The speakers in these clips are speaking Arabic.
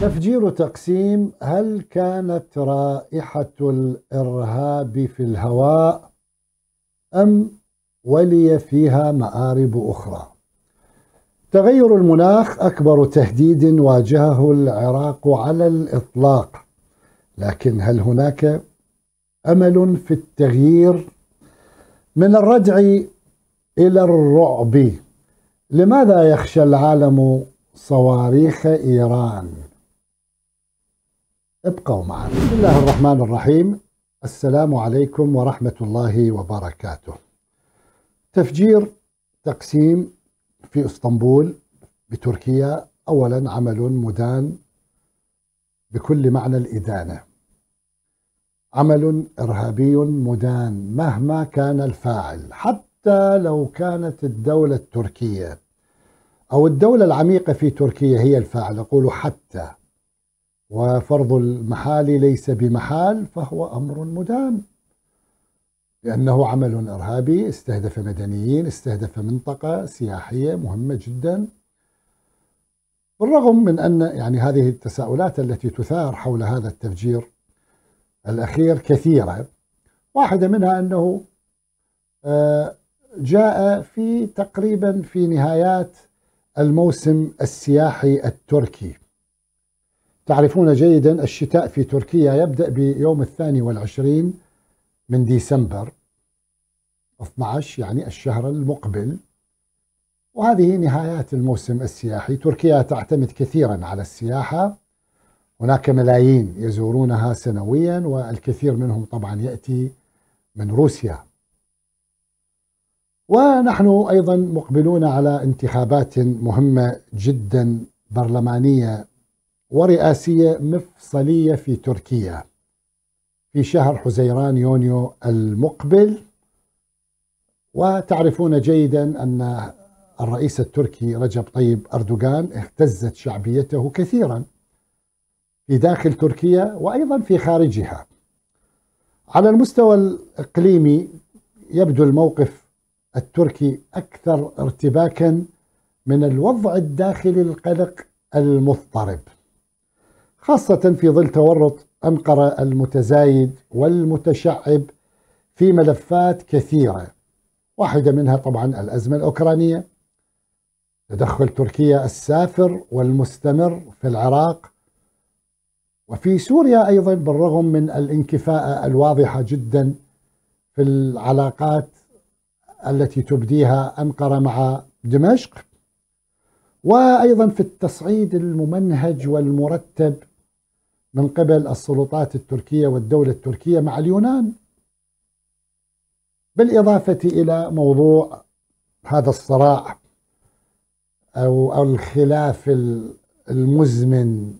تفجير تقسيم هل كانت رائحة الإرهاب في الهواء أم ولي فيها مآرب أخرى تغير المناخ أكبر تهديد واجهه العراق على الإطلاق لكن هل هناك أمل في التغيير من الردع إلى الرعب لماذا يخشى العالم صواريخ إيران؟ ابقوا معنا بسم الله الرحمن الرحيم السلام عليكم ورحمة الله وبركاته تفجير تقسيم في اسطنبول بتركيا أولا عمل مدان بكل معنى الإدانة عمل إرهابي مدان مهما كان الفاعل حتى لو كانت الدولة التركية أو الدولة العميقة في تركيا هي الفاعل أقول حتى وفرض المحال ليس بمحال فهو أمر مدام لأنه عمل إرهابي استهدف مدنيين استهدف منطقة سياحية مهمة جدا بالرغم من أن يعني هذه التساؤلات التي تثار حول هذا التفجير الأخير كثيرة واحدة منها أنه آه، جاء في تقريبا في نهايات الموسم السياحي التركي تعرفون جيدا الشتاء في تركيا يبدأ بيوم الثاني والعشرين من ديسمبر 12 يعني الشهر المقبل وهذه نهايات الموسم السياحي تركيا تعتمد كثيرا على السياحة هناك ملايين يزورونها سنويا والكثير منهم طبعا يأتي من روسيا ونحن أيضا مقبلون على انتخابات مهمة جدا برلمانية ورئاسية مفصلية في تركيا في شهر حزيران يونيو المقبل وتعرفون جيدا أن الرئيس التركي رجب طيب أردوغان اهتزت شعبيته كثيرا في داخل تركيا وأيضا في خارجها على المستوى الإقليمي يبدو الموقف التركي أكثر ارتباكا من الوضع الداخلي القلق المضطرب خاصة في ظل تورط أنقرة المتزايد والمتشعب في ملفات كثيرة واحدة منها طبعا الأزمة الأوكرانية تدخل تركيا السافر والمستمر في العراق وفي سوريا أيضا بالرغم من الانكفاءة الواضحة جدا في العلاقات التي تبديها أنقرة مع دمشق وأيضا في التصعيد الممنهج والمرتب من قبل السلطات التركية والدولة التركية مع اليونان بالإضافة إلى موضوع هذا الصراع أو الخلاف المزمن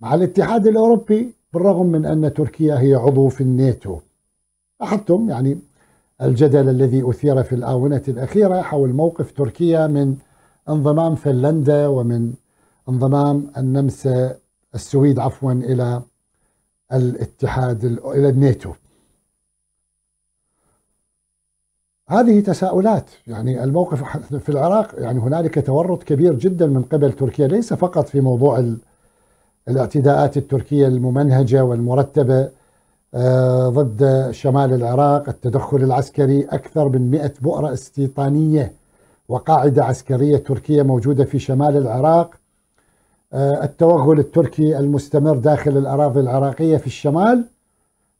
مع الاتحاد الأوروبي بالرغم من أن تركيا هي عضو في الناتو لاحظتم يعني الجدل الذي أثير في الآونة الأخيرة حول موقف تركيا من انضمام فنلندا ومن انضمام النمسا السويد عفوا إلى الاتحاد إلى الناتو هذه تساؤلات يعني الموقف في العراق يعني هنالك تورط كبير جدا من قبل تركيا ليس فقط في موضوع الاعتداءات التركية الممنهجة والمرتبة آه، ضد شمال العراق التدخل العسكري أكثر من 100 بؤرة استيطانية وقاعدة عسكرية تركية موجودة في شمال العراق آه، التوغل التركي المستمر داخل الأراضي العراقية في الشمال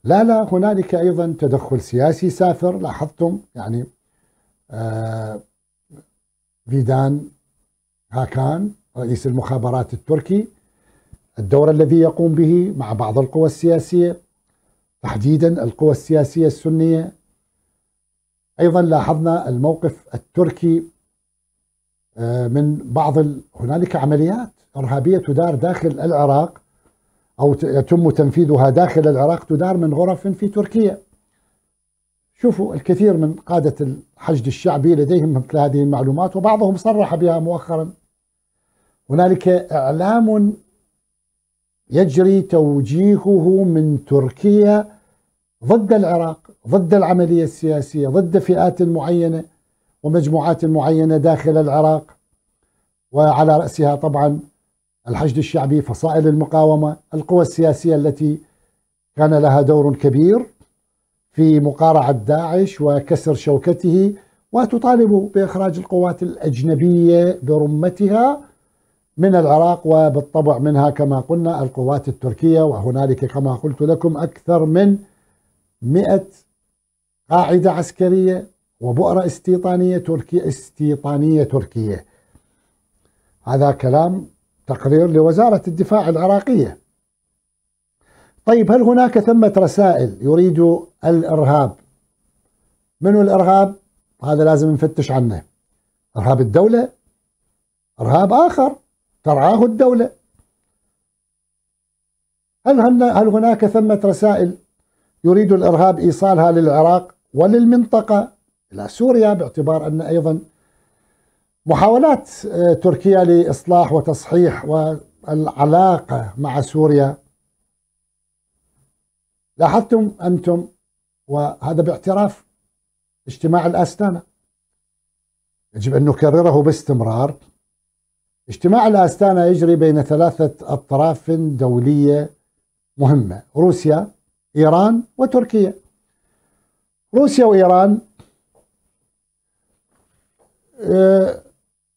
لا لا هنالك أيضا تدخل سياسي سافر لاحظتم يعني آه، فيدان هاكان رئيس المخابرات التركي الدور الذي يقوم به مع بعض القوى السياسية تحديدا القوى السياسية السنية أيضا لاحظنا الموقف التركي آه، من بعض ال... هنالك عمليات إرهابية تدار داخل العراق أو يتم تنفيذها داخل العراق تدار من غرف في تركيا شوفوا الكثير من قادة الحشد الشعبي لديهم مثل هذه المعلومات وبعضهم صرح بها مؤخرا هنالك إعلام يجري توجيهه من تركيا ضد العراق ضد العملية السياسية ضد فئات معينة ومجموعات معينة داخل العراق وعلى رأسها طبعا الحشد الشعبي فصائل المقاومة القوى السياسية التي كان لها دور كبير في مقارعة داعش وكسر شوكته وتطالب بإخراج القوات الأجنبية برمتها من العراق وبالطبع منها كما قلنا القوات التركية وهنالك كما قلت لكم أكثر من مئة قاعدة عسكرية وبؤرة استيطانية تركية استيطانية تركية هذا كلام تقرير لوزارة الدفاع العراقية طيب هل هناك ثمة رسائل يريد الإرهاب منو الإرهاب هذا لازم نفتش عنه إرهاب الدولة إرهاب آخر ترعاه الدولة هل, هل هناك ثمة رسائل يريد الإرهاب إيصالها للعراق وللمنطقة إلى سوريا باعتبار أن أيضا محاولات آه، تركيا لإصلاح وتصحيح والعلاقة مع سوريا لاحظتم أنتم وهذا باعتراف اجتماع الأستانة يجب أن نكرره باستمرار اجتماع الأستانة يجري بين ثلاثة أطراف دولية مهمة روسيا إيران وتركيا روسيا وإيران آه،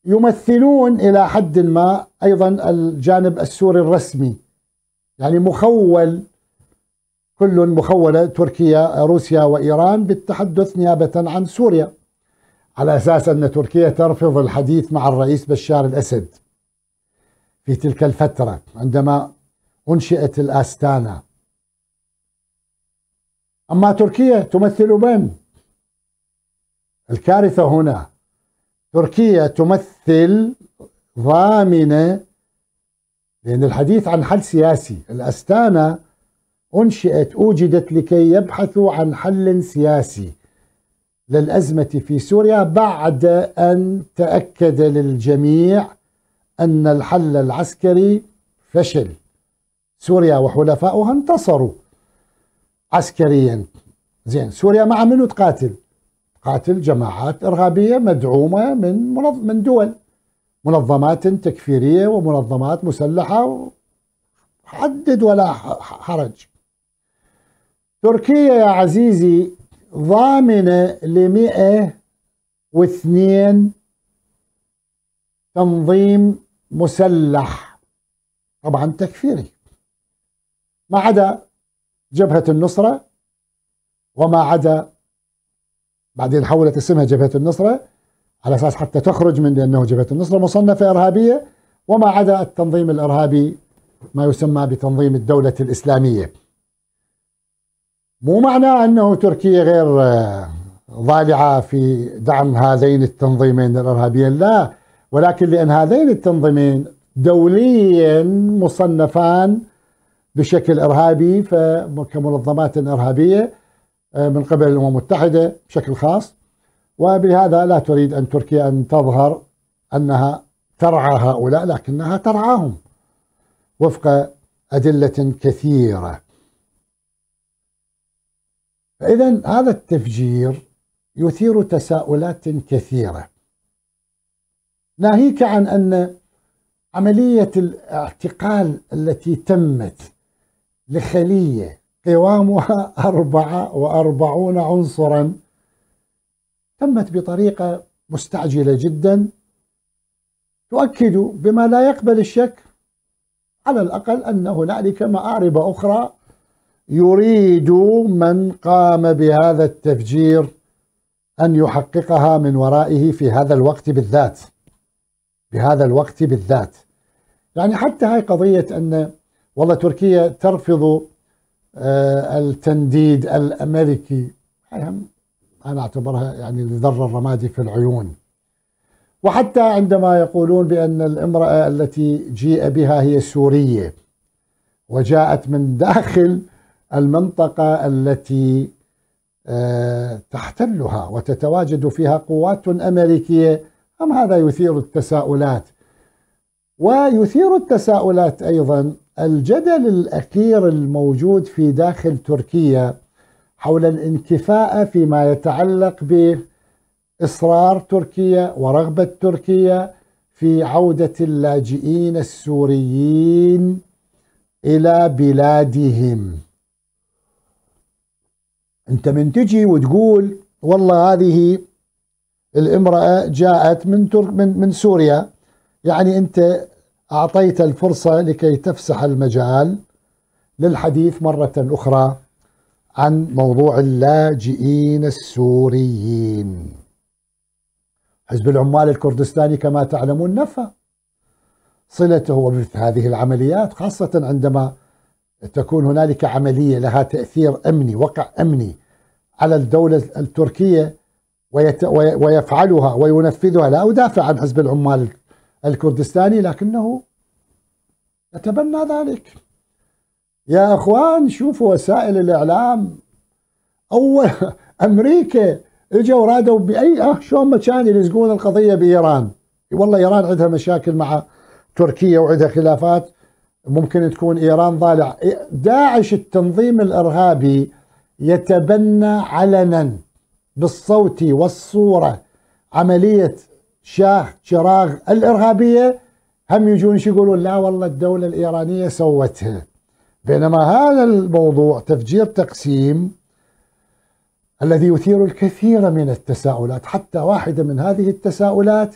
يمثلون إلى حد ما أيضا الجانب السوري الرسمي يعني مخول كل مخولة تركيا روسيا وإيران بالتحدث نيابة عن سوريا على أساس أن تركيا ترفض الحديث مع الرئيس بشار الأسد في تلك الفترة عندما أنشئت الآستانا أما تركيا تمثل من؟ الكارثة هنا تركيا تمثل ضامنة لأن الحديث عن حل سياسي الأستانة أنشئت أوجدت لكي يبحثوا عن حل سياسي للأزمة في سوريا بعد أن تأكد للجميع أن الحل العسكري فشل سوريا وحلفاؤها انتصروا عسكريا زين سوريا مع منو تقاتل قاتل جماعات إرهابية مدعومة من من دول منظمات تكفيرية ومنظمات مسلحة حدد ولا حرج تركيا يا عزيزي ضامنة لمئة واثنين تنظيم مسلح طبعا تكفيري ما عدا جبهة النصرة وما عدا بعدين حولت اسمها جبهة النصرة على أساس حتى تخرج من لأنه جبهة النصرة مصنفة إرهابية وما عدا التنظيم الإرهابي ما يسمى بتنظيم الدولة الإسلامية مو معنى أنه تركيا غير آه، ضالعة في دعم هذين التنظيمين الإرهابيين لا ولكن لأن هذين التنظيمين دوليا مصنفان بشكل إرهابي فكمنظمات إرهابية آه، من قبل الأمم المتحدة بشكل خاص وبهذا لا تريد أن تركيا أن تظهر أنها ترعى هؤلاء لكنها ترعاهم وفق أدلة كثيرة إذا هذا التفجير يثير تساؤلات كثيرة ناهيك عن أن عملية الاعتقال التي تمت لخلية قوامها أربعة وأربعون عنصرا تمت بطريقة مستعجلة جدا تؤكد بما لا يقبل الشك على الأقل أن هنالك مآرب أخرى يريد من قام بهذا التفجير أن يحققها من ورائه في هذا الوقت بالذات بهذا الوقت بالذات يعني حتى هاي قضية أن والله تركيا ترفض آه، التنديد الأمريكي يعني أنا أعتبرها يعني لذر الرمادي في العيون وحتى عندما يقولون بأن الامرأة التي جيء بها هي سورية وجاءت من داخل المنطقة التي آه، تحتلها وتتواجد فيها قوات أمريكية أم هذا يثير التساؤلات ويثير التساؤلات أيضا الجدل الاخير الموجود في داخل تركيا حول الانكفاءه فيما يتعلق باصرار تركيا ورغبه تركيا في عوده اللاجئين السوريين الى بلادهم انت من تجي وتقول والله هذه الامراه جاءت من ترك من من سوريا يعني انت أعطيت الفرصة لكي تفسح المجال للحديث مرة أخرى عن موضوع اللاجئين السوريين حزب العمال الكردستاني كما تعلمون نفى صلته هذه العمليات خاصة عندما تكون هنالك عملية لها تأثير أمني وقع أمني على الدولة التركية ويفعلها وينفذها لا أدافع عن حزب العمال الكردستاني لكنه يتبنى ذلك يا اخوان شوفوا وسائل الاعلام اول امريكا اجوا رادوا باي اه شلون ما كان يلزقون القضيه بايران والله ايران عندها مشاكل مع تركيا وعندها خلافات ممكن تكون ايران ضالع داعش التنظيم الارهابي يتبنى علنا بالصوت والصوره عمليه شاه شراغ الإرهابية هم يجون يقولون لا والله الدولة الإيرانية سوتها بينما هذا الموضوع تفجير تقسيم الذي يثير الكثير من التساؤلات حتى واحدة من هذه التساؤلات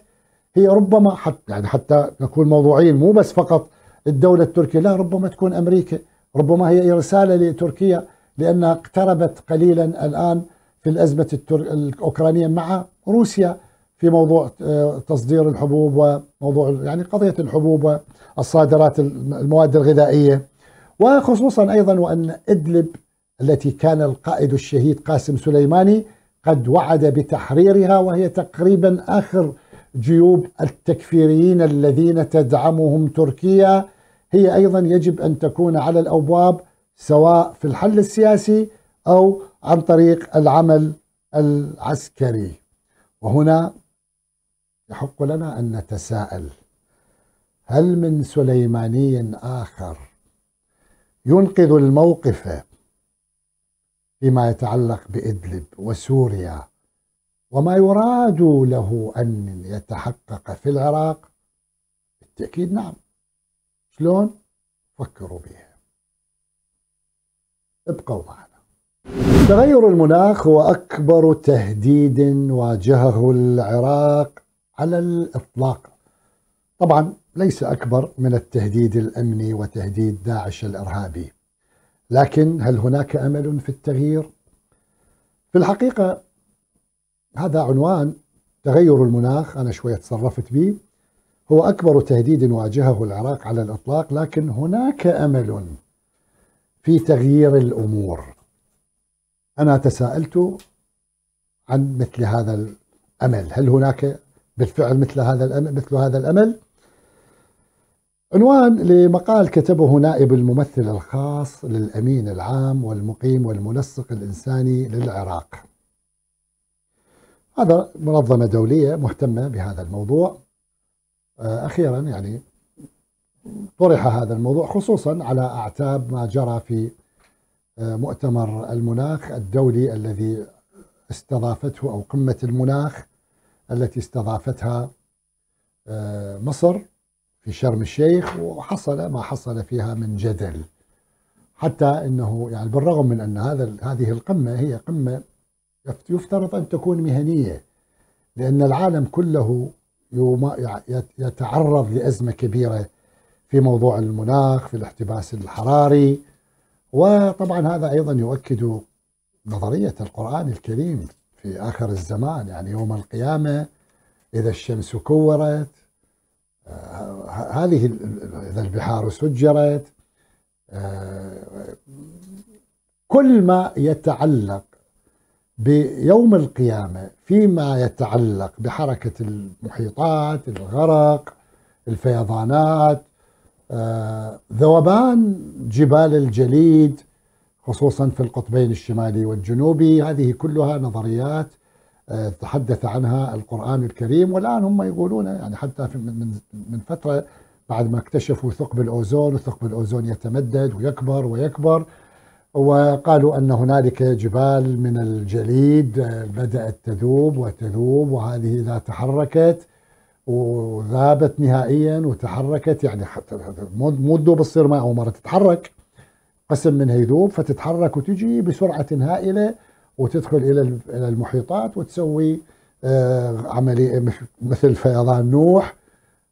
هي ربما حتى يعني حتى نكون موضوعيين مو بس فقط الدولة التركية لا ربما تكون أمريكا ربما هي رسالة لتركيا لأنها اقتربت قليلا الآن في الأزمة الأوكرانية مع روسيا في موضوع آه، تصدير الحبوب وموضوع يعني قضية الحبوب والصادرات المواد الغذائية وخصوصا أيضا وأن إدلب التي كان القائد الشهيد قاسم سليماني قد وعد بتحريرها وهي تقريبا آخر جيوب التكفيريين الذين تدعمهم تركيا هي أيضا يجب أن تكون على الأبواب سواء في الحل السياسي أو عن طريق العمل العسكري وهنا يحق لنا أن نتساءل هل من سليماني آخر ينقذ الموقف فيما يتعلق بإدلب وسوريا وما يراد له أن يتحقق في العراق بالتأكيد نعم شلون فكروا بها ابقوا معنا تغير المناخ هو أكبر تهديد واجهه العراق على الإطلاق طبعا ليس أكبر من التهديد الأمني وتهديد داعش الإرهابي لكن هل هناك أمل في التغيير؟ في الحقيقة هذا عنوان تغير المناخ أنا شوية تصرفت به هو أكبر تهديد واجهه العراق على الإطلاق لكن هناك أمل في تغيير الأمور أنا تساءلت عن مثل هذا الأمل هل هناك بالفعل مثل هذا الأمل مثل هذا الأمل عنوان لمقال كتبه نائب الممثل الخاص للأمين العام والمقيم والمنسق الإنساني للعراق هذا منظمة دولية مهتمة بهذا الموضوع آه، أخيرا يعني طرح هذا الموضوع خصوصا على أعتاب ما جرى في آه، مؤتمر المناخ الدولي الذي استضافته أو قمة المناخ التي استضافتها آه، مصر في شرم الشيخ وحصل ما حصل فيها من جدل حتى انه يعني بالرغم من ان هذا هذه القمه هي قمه يفترض ان تكون مهنيه لان العالم كله يتعرض لازمه كبيره في موضوع المناخ في الاحتباس الحراري وطبعا هذا ايضا يؤكد نظريه القران الكريم في آخر الزمان يعني يوم القيامة إذا الشمس كورت آه، هذه إذا البحار سجرت آه، كل ما يتعلق بيوم القيامة فيما يتعلق بحركة المحيطات الغرق الفيضانات آه، ذوبان جبال الجليد خصوصا في القطبين الشمالي والجنوبي هذه كلها نظريات آه، تحدث عنها القرآن الكريم والآن هم يقولون يعني حتى من فترة بعد ما اكتشفوا ثقب الأوزون وثقب الأوزون يتمدد ويكبر ويكبر وقالوا أن هنالك جبال من الجليد آه، بدأت تذوب وتذوب وهذه إذا تحركت وذابت نهائيا وتحركت يعني حتى مو تذوب تصير ماء أو مرة تتحرك قسم منها يذوب فتتحرك وتجي بسرعة هائلة وتدخل إلى المحيطات وتسوي آه، عملية مثل فيضان نوح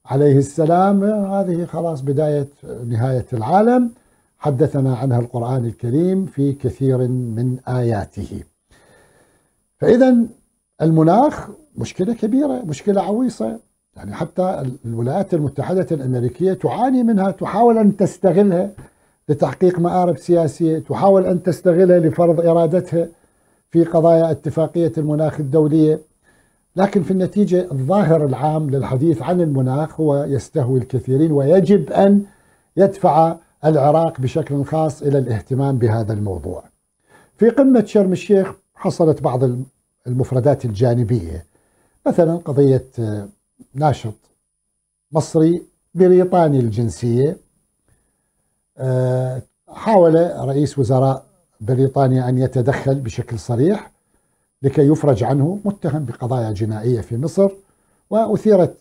عليه السلام هذه خلاص بداية نهاية العالم حدثنا عنها القرآن الكريم في كثير من آياته فإذا المناخ مشكلة كبيرة مشكلة عويصة يعني حتى الولايات المتحدة الأمريكية تعاني منها تحاول أن تستغلها لتحقيق مآرب سياسية تحاول أن تستغلها لفرض إرادتها في قضايا اتفاقية المناخ الدولية لكن في النتيجة الظاهر العام للحديث عن المناخ هو يستهوي الكثيرين ويجب أن يدفع العراق بشكل خاص إلى الاهتمام بهذا الموضوع في قمة شرم الشيخ حصلت بعض المفردات الجانبية مثلا قضية آه، ناشط مصري بريطاني الجنسية آه، حاول رئيس وزراء بريطانيا أن يتدخل بشكل صريح لكي يفرج عنه متهم بقضايا جنائية في مصر وأثيرت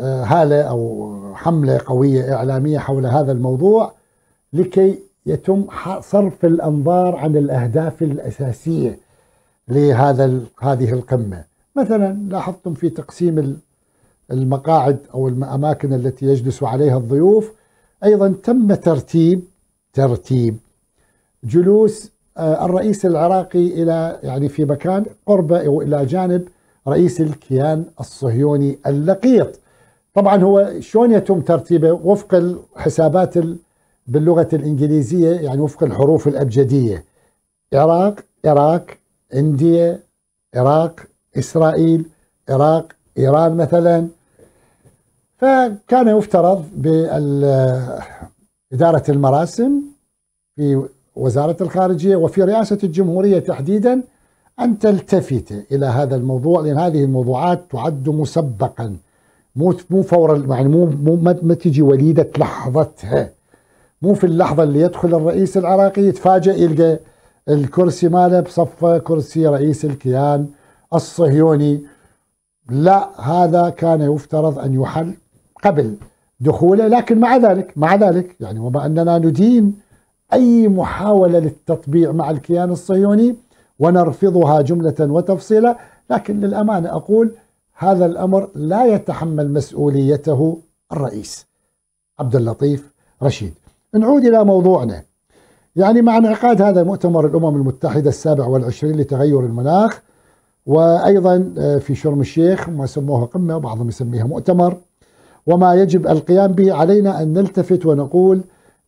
آه، هالة أو حملة قوية إعلامية حول هذا الموضوع لكي يتم صرف الأنظار عن الأهداف الأساسية لهذا هذه القمة مثلا لاحظتم في تقسيم المقاعد أو الأماكن التي يجلس عليها الضيوف أيضا تم ترتيب ترتيب جلوس آه، الرئيس العراقي إلى يعني في مكان قرب أو إلى جانب رئيس الكيان الصهيوني اللقيط طبعا هو شلون يتم ترتيبه وفق الحسابات باللغة الإنجليزية يعني وفق الحروف الأبجدية عراق عراق إنديا عراق إسرائيل عراق إيران مثلا فكان يفترض بإدارة المراسم في وزارة الخارجية وفي رئاسة الجمهورية تحديدا أن تلتفت إلى هذا الموضوع لأن هذه الموضوعات تعد مسبقا مو مو فورا يعني مو مو ما تجي وليدة لحظتها مو في اللحظة اللي يدخل الرئيس العراقي يتفاجأ يلقى الكرسي ماله بصفه كرسي رئيس الكيان الصهيوني لا هذا كان يفترض أن يحل قبل دخوله لكن مع ذلك مع ذلك يعني وما أننا ندين أي محاولة للتطبيع مع الكيان الصهيوني ونرفضها جملة وتفصيلا لكن للأمانة أقول هذا الأمر لا يتحمل مسؤوليته الرئيس عبد اللطيف رشيد نعود إلى موضوعنا يعني مع انعقاد هذا مؤتمر الأمم المتحدة السابع والعشرين لتغير المناخ وأيضا آه، في شرم الشيخ ما سموها قمة وبعضهم يسميها مؤتمر وما يجب القيام به علينا أن نلتفت ونقول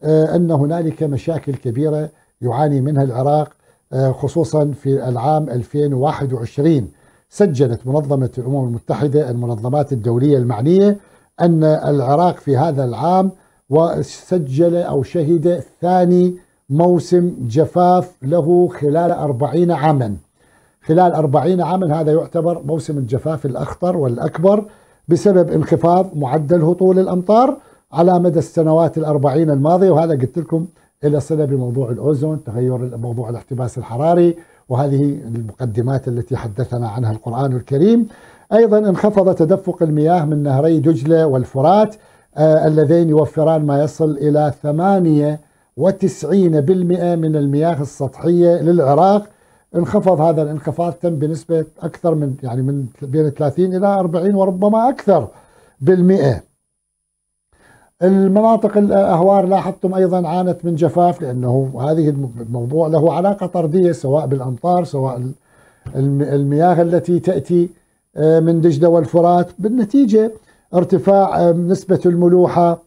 آه، أن هنالك مشاكل كبيرة يعاني منها العراق آه، خصوصا في العام 2021 سجلت منظمة الأمم المتحدة المنظمات الدولية المعنية أن العراق في هذا العام وسجل أو شهد ثاني موسم جفاف له خلال أربعين عاما خلال أربعين عاما هذا يعتبر موسم الجفاف الأخطر والأكبر بسبب انخفاض معدل هطول الأمطار على مدى السنوات الأربعين الماضية وهذا قلت لكم إلى صلة بموضوع الأوزون تغير موضوع الاحتباس الحراري وهذه المقدمات التي حدثنا عنها القرآن الكريم أيضا انخفض تدفق المياه من نهري دجلة والفرات آه، اللذين يوفران ما يصل إلى 98% من المياه السطحية للعراق انخفض هذا الانخفاض تم بنسبة أكثر من يعني من بين 30 إلى 40 وربما أكثر بالمئة المناطق الأهوار لاحظتم أيضا عانت من جفاف لأنه هذه الموضوع له علاقة طردية سواء بالأمطار سواء المياه التي تأتي آه، من دجلة والفرات بالنتيجة ارتفاع آه، نسبة الملوحة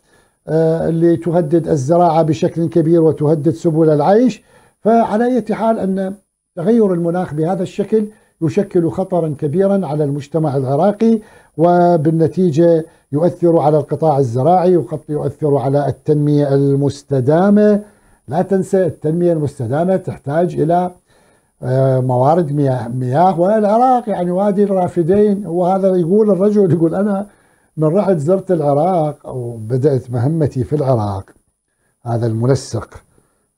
آه، اللي تهدد الزراعة بشكل كبير وتهدد سبل العيش فعلى أي حال أن تغير المناخ بهذا الشكل يشكل خطرا كبيرا على المجتمع العراقي وبالنتيجه يؤثر على القطاع الزراعي وقد يؤثر على التنميه المستدامه لا تنسى التنميه المستدامه تحتاج الى آه، موارد مياه مياه والعراق يعني وادي الرافدين وهذا يقول الرجل يقول انا من رحت زرت العراق وبدات مهمتي في العراق هذا المنسق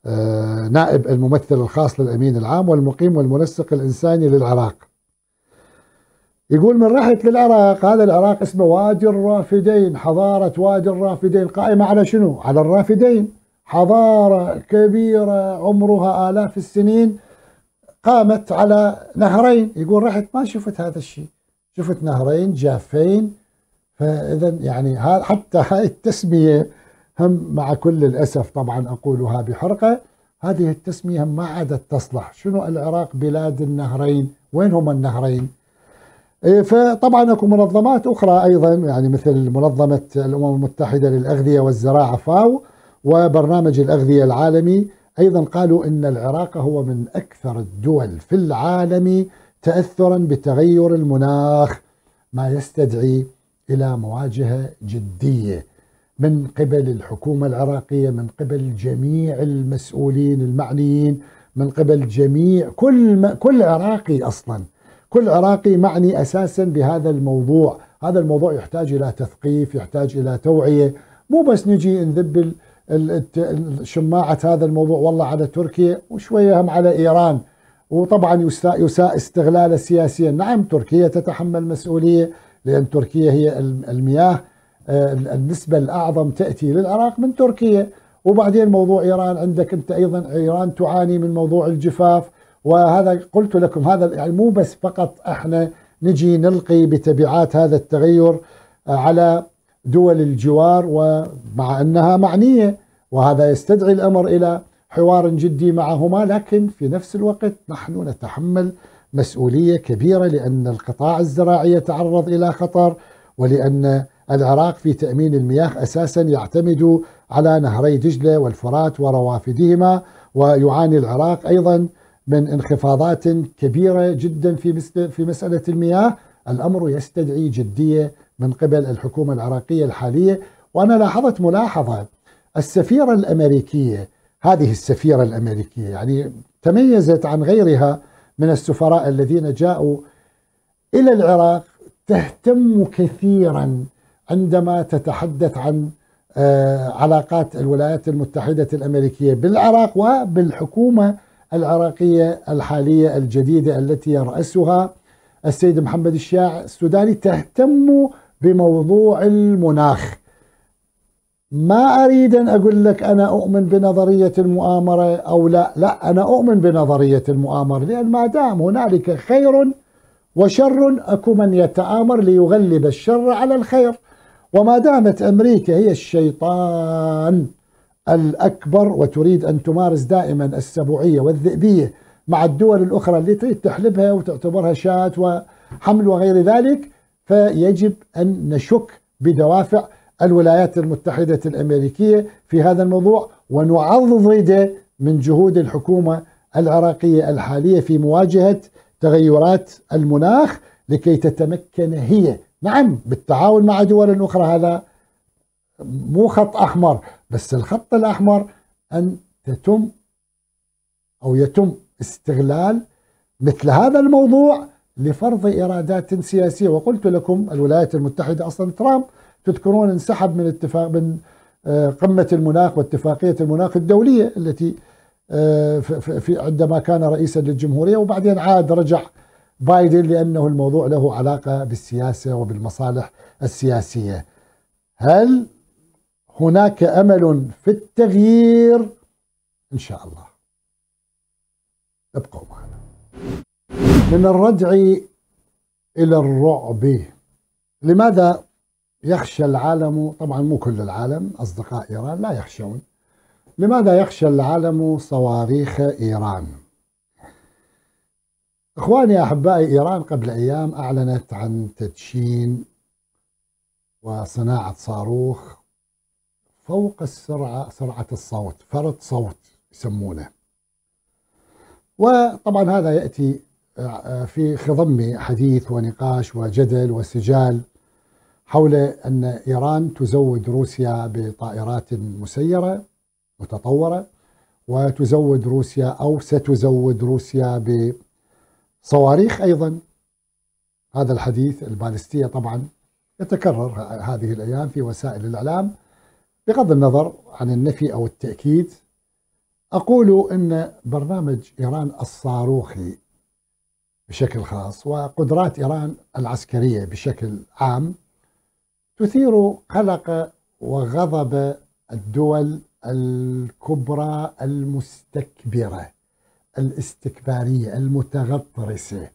آه، نائب الممثل الخاص للأمين العام والمقيم والمنسق الإنساني للعراق يقول من رحت للعراق هذا العراق اسمه وادي الرافدين حضارة وادي الرافدين قائمة على شنو؟ على الرافدين حضارة كبيرة عمرها آلاف السنين قامت على نهرين يقول رحت ما شفت هذا الشيء شفت نهرين جافين فإذا يعني حتى هاي التسمية هم مع كل الأسف طبعا أقولها بحرقة هذه التسمية ما عادت تصلح شنو العراق بلاد النهرين وين هم النهرين إيه، فطبعا اكو منظمات اخرى ايضا يعني مثل منظمه الامم المتحده للاغذيه والزراعه فاو وبرنامج الاغذيه العالمي ايضا قالوا ان العراق هو من اكثر الدول في العالم تاثرا بتغير المناخ ما يستدعي الى مواجهه جديه من قبل الحكومة العراقية من قبل جميع المسؤولين المعنيين من قبل جميع كل ما كل عراقي أصلا كل عراقي معني أساسا بهذا الموضوع هذا الموضوع يحتاج إلى تثقيف يحتاج إلى توعية مو بس نجي نذب شماعة هذا الموضوع والله على تركيا وشوية هم على إيران وطبعا يساء استغلال سياسيا نعم تركيا تتحمل مسؤولية لأن تركيا هي المياه آه، النسبة الأعظم تأتي للعراق من تركيا وبعدين موضوع إيران عندك أنت أيضا إيران تعاني من موضوع الجفاف وهذا قلت لكم هذا يعني مو بس فقط احنا نجي نلقي بتبعات هذا التغير آه، على دول الجوار ومع انها معنيه وهذا يستدعي الامر الى حوار جدي معهما لكن في نفس الوقت نحن نتحمل مسؤوليه كبيره لان القطاع الزراعي يتعرض الى خطر ولان العراق في تأمين المياه أساسا يعتمد على نهري دجلة والفرات وروافدهما ويعاني العراق أيضا من انخفاضات كبيرة جدا في, في مسألة المياه الأمر يستدعي جدية من قبل الحكومة العراقية الحالية وأنا لاحظت ملاحظة السفيرة الأمريكية هذه السفيرة الأمريكية يعني تميزت عن غيرها من السفراء الذين جاءوا إلى العراق تهتم كثيرا عندما تتحدث عن آه، علاقات الولايات المتحدة الأمريكية بالعراق وبالحكومة العراقية الحالية الجديدة التي يرأسها السيد محمد الشاع السوداني تهتم بموضوع المناخ ما أريد أن أقول لك أنا أؤمن بنظرية المؤامرة أو لا لا أنا أؤمن بنظرية المؤامرة لأن ما دام هنالك خير وشر أكو من يتآمر ليغلب الشر على الخير وما دامت أمريكا هي الشيطان الأكبر وتريد أن تمارس دائما السبوعية والذئبية مع الدول الأخرى اللي تريد تحلبها وتعتبرها شاة وحمل وغير ذلك فيجب أن نشك بدوافع الولايات المتحدة الأمريكية في هذا الموضوع ونعضد من جهود الحكومة العراقية الحالية في مواجهة تغيرات المناخ لكي تتمكن هي نعم بالتعاون مع دول أخرى هذا مو خط أحمر بس الخط الأحمر أن تتم أو يتم استغلال مثل هذا الموضوع لفرض ايرادات سياسية وقلت لكم الولايات المتحدة أصلا ترامب تذكرون انسحب من اتفاق من آه، قمة المناخ واتفاقية المناخ الدولية التي آه، في عندما كان رئيسا للجمهورية وبعدين عاد رجع بايدن لأنه الموضوع له علاقة بالسياسة وبالمصالح السياسية هل هناك أمل في التغيير؟ إن شاء الله ابقوا معنا من الردع إلى الرعب لماذا يخشى العالم طبعا مو كل العالم أصدقاء إيران لا يخشون لماذا يخشى العالم صواريخ إيران؟ إخواني أحبائي إيران قبل أيام أعلنت عن تدشين وصناعة صاروخ فوق السرعة سرعة الصوت فرط صوت يسمونه وطبعا هذا يأتي آه، في خضم حديث ونقاش وجدل وسجال حول أن إيران تزود روسيا بطائرات مسيرة متطورة وتزود روسيا أو ستزود روسيا ب صواريخ أيضا هذا الحديث البالستية طبعا يتكرر هذه الأيام في وسائل الإعلام بغض النظر عن النفي أو التأكيد أقول أن برنامج إيران الصاروخي بشكل خاص وقدرات إيران العسكرية بشكل عام تثير قلق وغضب الدول الكبرى المستكبره الاستكباريه المتغطرسه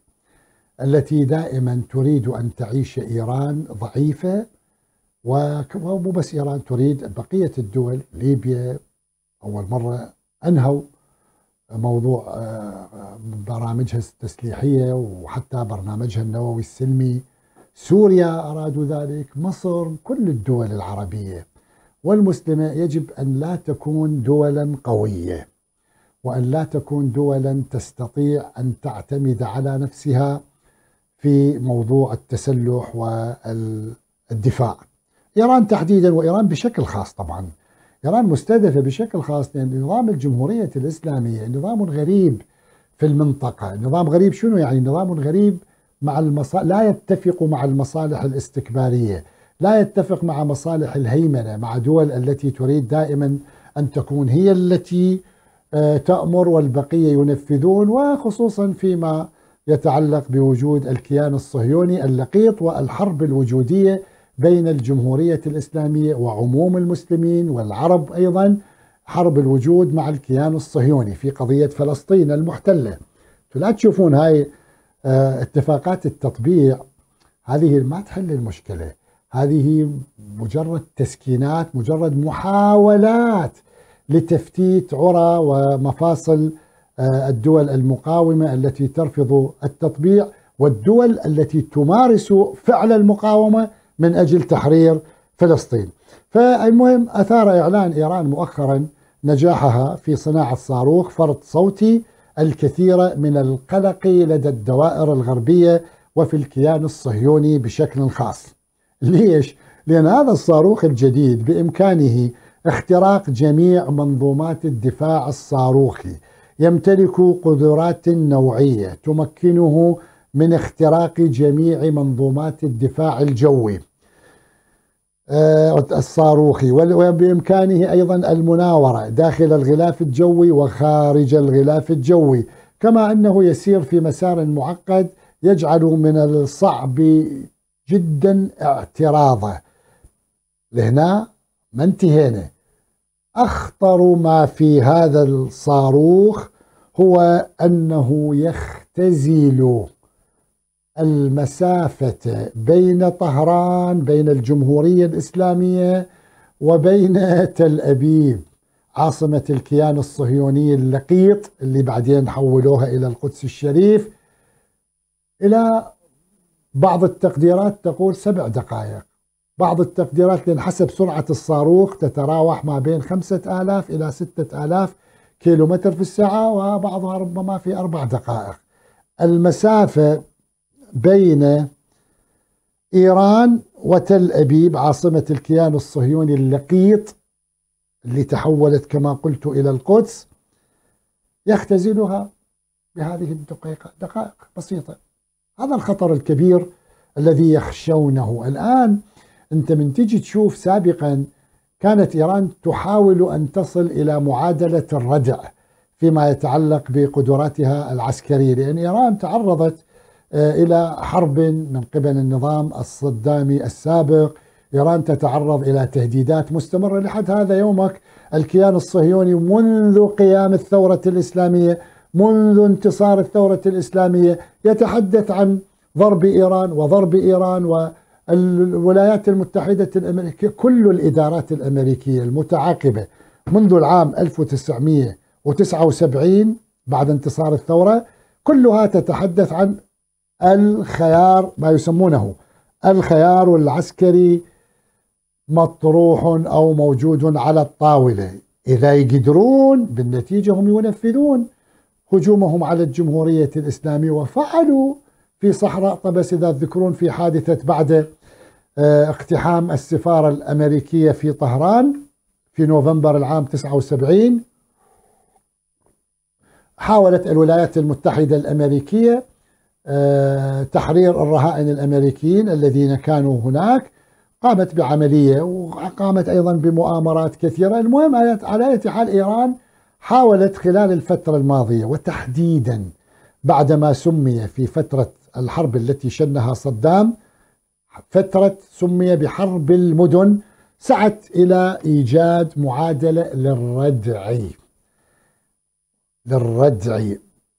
التي دائما تريد ان تعيش ايران ضعيفه ومو بس ايران تريد بقيه الدول ليبيا اول مره انهوا موضوع آه، برامجها التسليحيه وحتى برنامجها النووي السلمي سوريا ارادوا ذلك مصر كل الدول العربيه والمسلمه يجب ان لا تكون دولا قويه وأن لا تكون دولا تستطيع أن تعتمد على نفسها في موضوع التسلح والدفاع إيران تحديدا وإيران بشكل خاص طبعا إيران مستهدفة بشكل خاص لأن نظام الجمهورية الإسلامية نظام غريب في المنطقة نظام غريب شنو يعني نظام غريب مع المصا... لا يتفق مع المصالح الاستكبارية لا يتفق مع مصالح الهيمنة مع دول التي تريد دائما أن تكون هي التي آه، تأمر والبقية ينفذون وخصوصا فيما يتعلق بوجود الكيان الصهيوني اللقيط والحرب الوجودية بين الجمهورية الإسلامية وعموم المسلمين والعرب أيضا حرب الوجود مع الكيان الصهيوني في قضية فلسطين المحتلة لا تشوفون هاي آه، اتفاقات التطبيع هذه ما تحل المشكلة هذه مجرد تسكينات مجرد محاولات لتفتيت عرى ومفاصل آه، الدول المقاومة التي ترفض التطبيع والدول التي تمارس فعل المقاومة من أجل تحرير فلسطين فالمهم أثار إعلان إيران مؤخرا نجاحها في صناعة صاروخ فرط صوتي الكثير من القلق لدى الدوائر الغربية وفي الكيان الصهيوني بشكل خاص ليش؟ لأن هذا الصاروخ الجديد بإمكانه اختراق جميع منظومات الدفاع الصاروخي يمتلك قدرات نوعية تمكنه من اختراق جميع منظومات الدفاع الجوي آه، الصاروخي وبإمكانه أيضا المناورة داخل الغلاف الجوي وخارج الغلاف الجوي كما أنه يسير في مسار معقد يجعل من الصعب جدا اعتراضه لهنا ما انتهينا أخطر ما في هذا الصاروخ هو أنه يختزل المسافة بين طهران بين الجمهورية الإسلامية وبين تل أبيب عاصمة الكيان الصهيوني اللقيط اللي بعدين حولوها إلى القدس الشريف إلى بعض التقديرات تقول سبع دقائق بعض التقديرات حسب سرعة الصاروخ تتراوح ما بين 5000 إلى 6000 كيلومتر في الساعة وبعضها ربما في أربع دقائق المسافة بين إيران وتل أبيب عاصمة الكيان الصهيوني اللقيط اللي تحولت كما قلت إلى القدس يختزلها بهذه الدقيقة دقائق بسيطة هذا الخطر الكبير الذي يخشونه الآن أنت من تجي تشوف سابقا كانت إيران تحاول أن تصل إلى معادلة الردع فيما يتعلق بقدراتها العسكرية لأن إيران تعرضت آه، إلى حرب من قبل النظام الصدامي السابق إيران تتعرض إلى تهديدات مستمرة لحد هذا يومك الكيان الصهيوني منذ قيام الثورة الإسلامية منذ انتصار الثورة الإسلامية يتحدث عن ضرب إيران وضرب إيران و الولايات المتحدة الأمريكية كل الإدارات الأمريكية المتعاقبة منذ العام 1979 بعد انتصار الثورة كلها تتحدث عن الخيار ما يسمونه الخيار العسكري مطروح أو موجود على الطاولة إذا يقدرون بالنتيجة هم ينفذون هجومهم على الجمهورية الإسلامية وفعلوا في صحراء طبس إذا تذكرون في حادثة بعد آه، اقتحام السفارة الأمريكية في طهران في نوفمبر العام 79 حاولت الولايات المتحدة الأمريكية آه، تحرير الرهائن الأمريكيين الذين كانوا هناك قامت بعملية وقامت أيضا بمؤامرات كثيرة المهم على أي حال إيران حاولت خلال الفترة الماضية وتحديدا بعدما سمي في فترة الحرب التي شنها صدام فترة سمي بحرب المدن سعت إلى إيجاد معادلة للردع للردع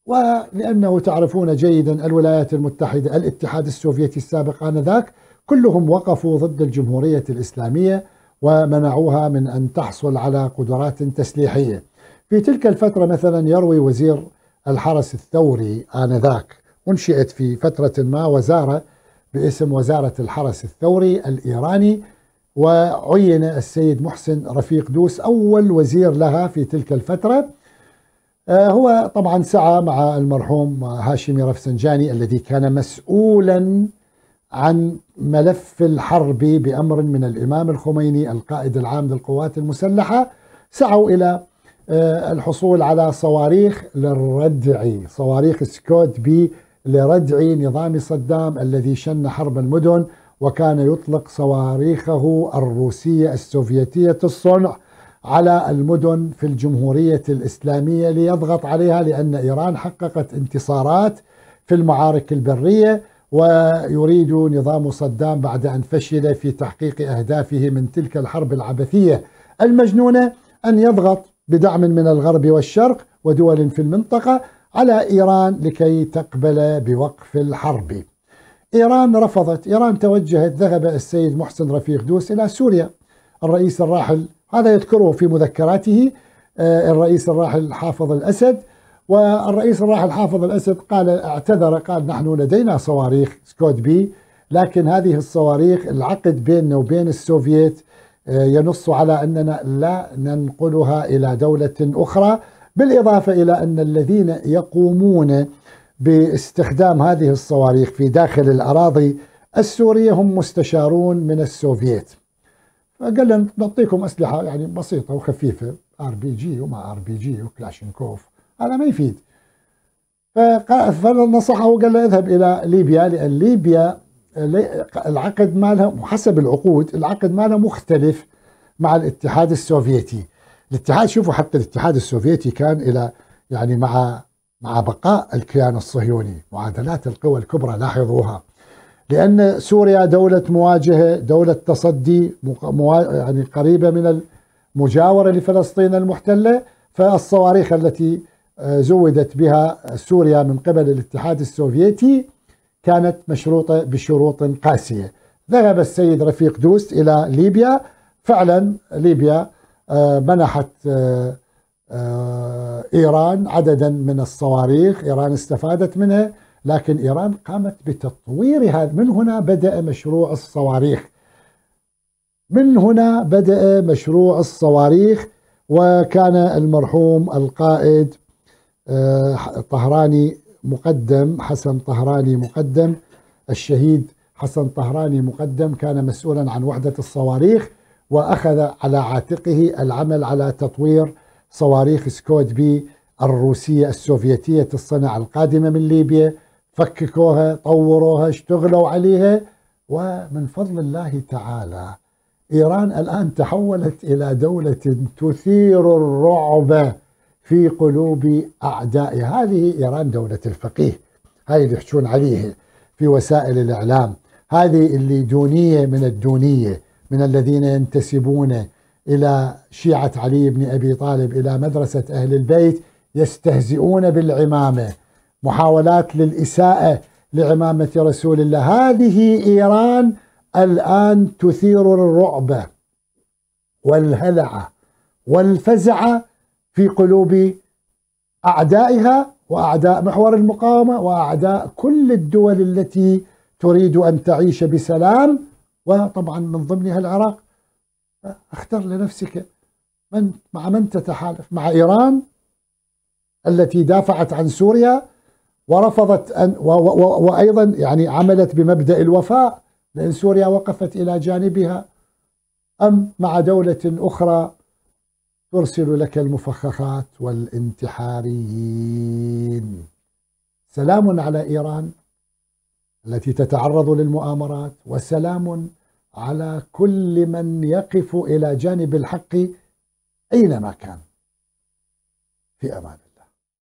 ولأنه تعرفون جيدا الولايات المتحدة الاتحاد السوفيتي السابق آنذاك كلهم وقفوا ضد الجمهورية الإسلامية ومنعوها من أن تحصل على قدرات تسليحية في تلك الفترة مثلا يروي وزير الحرس الثوري آنذاك أنشئت في فترة ما وزارة باسم وزارة الحرس الثوري الإيراني وعين السيد محسن رفيق دوس أول وزير لها في تلك الفترة آه، هو طبعا سعى مع المرحوم هاشمي رفسنجاني الذي كان مسؤولا عن ملف الحرب بأمر من الإمام الخميني القائد العام للقوات المسلحة سعوا إلى آه، الحصول على صواريخ للردع صواريخ سكوت بي لردع نظام صدام الذي شن حرب المدن وكان يطلق صواريخه الروسية السوفيتية الصنع على المدن في الجمهورية الإسلامية ليضغط عليها لأن إيران حققت انتصارات في المعارك البرية ويريد نظام صدام بعد أن فشل في تحقيق أهدافه من تلك الحرب العبثية المجنونة أن يضغط بدعم من الغرب والشرق ودول في المنطقة على إيران لكي تقبل بوقف الحرب إيران رفضت إيران توجهت ذهب السيد محسن رفيق دوس إلى سوريا الرئيس الراحل هذا يذكره في مذكراته آه، الرئيس الراحل حافظ الأسد والرئيس الراحل حافظ الأسد قال اعتذر قال نحن لدينا صواريخ سكوت بي لكن هذه الصواريخ العقد بيننا وبين السوفييت آه، ينص على أننا لا ننقلها إلى دولة أخرى بالإضافة إلى أن الذين يقومون باستخدام هذه الصواريخ في داخل الأراضي السورية هم مستشارون من السوفييت فقال لهم نعطيكم أسلحة يعني بسيطة وخفيفة ار بي جي وما ار بي جي وكلاشينكوف هذا ما يفيد فنصحه وقال له اذهب الى ليبيا لان ليبيا العقد مالها وحسب العقود العقد مالها مختلف مع الاتحاد السوفيتي الاتحاد شوفوا حتى الاتحاد السوفيتي كان الى يعني مع مع بقاء الكيان الصهيوني معادلات القوى الكبرى لاحظوها لأن سوريا دولة مواجهة دولة تصدي يعني قريبة من المجاورة لفلسطين المحتلة فالصواريخ التي آه، زودت بها سوريا من قبل الاتحاد السوفيتي كانت مشروطة بشروط قاسية ذهب السيد رفيق دوست إلى ليبيا فعلا ليبيا آه، منحت آه، آه، إيران عددا من الصواريخ إيران استفادت منها لكن إيران قامت بتطويرها من هنا بدأ مشروع الصواريخ من هنا بدأ مشروع الصواريخ وكان المرحوم القائد طهراني مقدم حسن طهراني مقدم الشهيد حسن طهراني مقدم كان مسؤولا عن وحدة الصواريخ وأخذ على عاتقه العمل على تطوير صواريخ سكود بي الروسية السوفيتية الصناعة القادمة من ليبيا فككوها طوروها اشتغلوا عليها ومن فضل الله تعالى إيران الآن تحولت إلى دولة تثير الرعب في قلوب أعدائها هذه إيران دولة الفقيه هاي اللي يحشون عليها في وسائل الإعلام هذه اللي دونية من الدونية من الذين ينتسبون إلى شيعة علي بن أبي طالب إلى مدرسة أهل البيت يستهزئون بالعمامة محاولات للإساءة لعمامة رسول الله هذه إيران الآن تثير الرعب والهلع والفزع في قلوب أعدائها وأعداء محور المقاومة وأعداء كل الدول التي تريد أن تعيش بسلام وطبعا من ضمنها العراق اختر لنفسك من مع من تتحالف مع إيران التي دافعت عن سوريا ورفضت أن و و و وأيضا يعني عملت بمبدأ الوفاء لأن سوريا وقفت إلى جانبها أم مع دولة أخرى ترسل لك المفخخات والانتحاريين سلام على إيران التي تتعرض للمؤامرات وسلام على كل من يقف إلى جانب الحق أينما كان في أمان